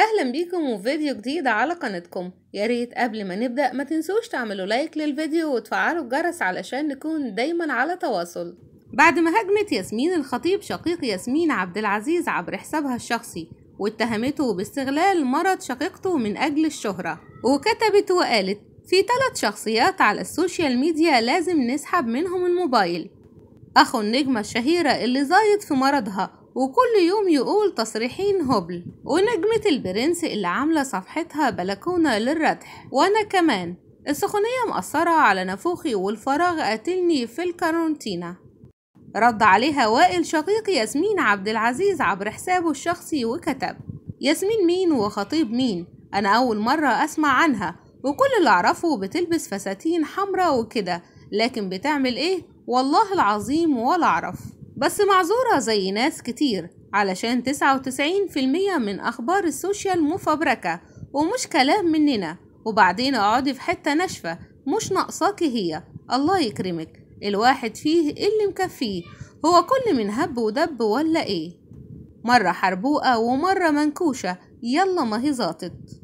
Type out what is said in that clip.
اهلا بيكم وفيديو جديد على قناتكم يا ريت قبل ما نبدا ما تنسوش تعملوا لايك للفيديو وتفعلوا الجرس علشان نكون دايما على تواصل بعد ما هاجمت ياسمين الخطيب شقيق ياسمين عبد العزيز عبر حسابها الشخصي واتهمته باستغلال مرض شقيقته من اجل الشهره وكتبت وقالت في ثلاث شخصيات على السوشيال ميديا لازم نسحب منهم الموبايل اخو النجمه الشهيره اللي زايد في مرضها وكل يوم يقول تصريحين هبل ونجمة البرنس اللي عاملة صفحتها بلكونة للردح وأنا كمان السخونية مأثرة على نافوخي والفراغ قاتلني في الكارونتينا رد عليها وائل شقيق ياسمين عبد العزيز عبر حسابه الشخصي وكتب ياسمين مين وخطيب مين أنا أول مرة أسمع عنها وكل اللي أعرفه بتلبس فساتين حمراء وكده لكن بتعمل إيه والله العظيم ولا أعرف بس معذورة زي ناس كتير علشان تسعة وتسعين في المية من أخبار السوشيال مفبركة ومش كلام مننا وبعدين اقعدي في حتة ناشفة مش ناقصاكي هي الله يكرمك الواحد فيه اللي مكفيه هو كل من هب ودب ولا ايه مرة حربوقة ومرة منكوشة يلا ما هي ظاطت